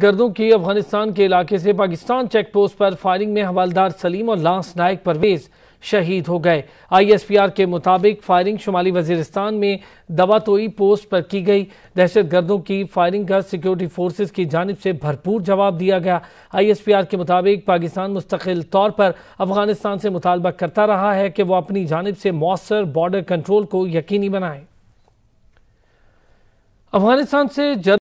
गर्दों की अफगानिस्तान के इलाके से पाकिस्तान चेक पोस्ट पर फायरिंग में हवालदार सलीम और लांस नायक परवेज शहीद हो गए आईएसपीआर के मुताबिक फायरिंग शुमाली वजीरस्तान में दवातोई पोस्ट पर की गई दहशत गर्दों की फायरिंग का सिक्योरिटी फोर्सेस की जानब से भरपूर जवाब दिया गया आईएसपीआर के मुताबिक पाकिस्तान मुस्तकिल तौर पर अफगानिस्तान से मुतालबा करता रहा है कि वह अपनी जानब से मौसर बॉर्डर कंट्रोल को यकीनी बनाए अफगानिस्तान से